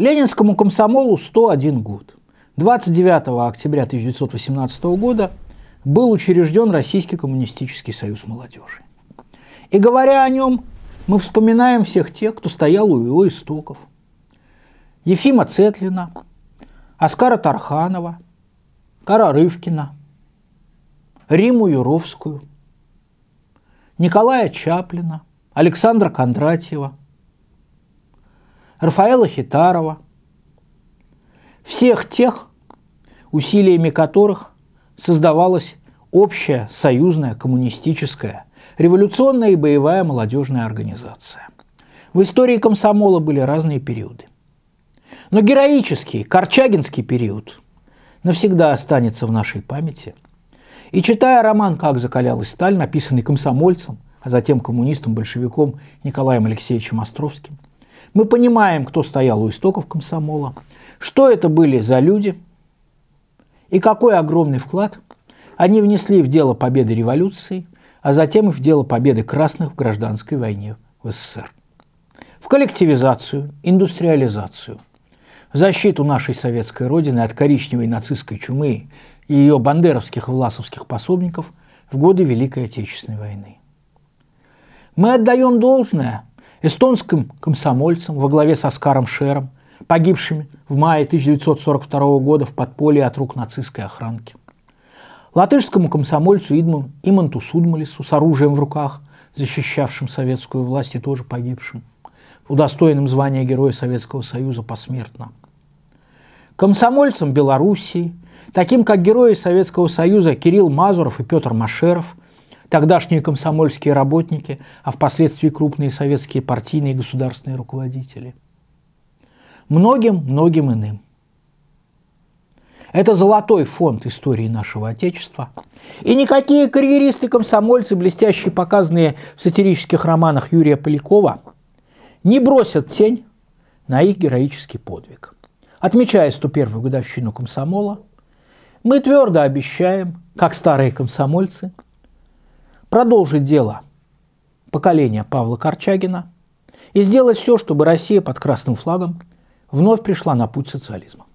Ленинскому комсомолу 101 год. 29 октября 1918 года был учрежден Российский коммунистический союз молодежи. И говоря о нем, мы вспоминаем всех тех, кто стоял у его истоков. Ефима Цетлина, Оскара Тарханова, Кара Рывкина, Риму Юровскую, Николая Чаплина, Александра Кондратьева – Рафаэла Хитарова, всех тех, усилиями которых создавалась общая союзная коммунистическая революционная и боевая молодежная организация. В истории комсомола были разные периоды. Но героический, корчагинский период навсегда останется в нашей памяти. И читая роман «Как закалялась сталь», написанный комсомольцем, а затем коммунистом-большевиком Николаем Алексеевичем Островским – мы понимаем, кто стоял у истоков комсомола, что это были за люди и какой огромный вклад они внесли в дело победы революции, а затем и в дело победы красных в гражданской войне в СССР. В коллективизацию, индустриализацию, в защиту нашей советской родины от коричневой нацистской чумы и ее бандеровских и власовских пособников в годы Великой Отечественной войны. Мы отдаем должное эстонским комсомольцем во главе с Оскаром Шером, погибшими в мае 1942 года в подполье от рук нацистской охранки. Латышскому комсомольцу Идму Иманту Судмалису с оружием в руках, защищавшим советскую власть и тоже погибшим, удостоенным звания Героя Советского Союза посмертно. Комсомольцам Белоруссии, таким как Герои Советского Союза Кирилл Мазуров и Петр Машеров – тогдашние комсомольские работники, а впоследствии крупные советские партийные и государственные руководители. Многим, многим иным. Это золотой фонд истории нашего Отечества. И никакие карьеристы-комсомольцы, блестящие показанные в сатирических романах Юрия Полякова, не бросят тень на их героический подвиг. Отмечая 101-ю годовщину комсомола, мы твердо обещаем, как старые комсомольцы, продолжить дело поколения Павла Корчагина и сделать все, чтобы Россия под красным флагом вновь пришла на путь социализма.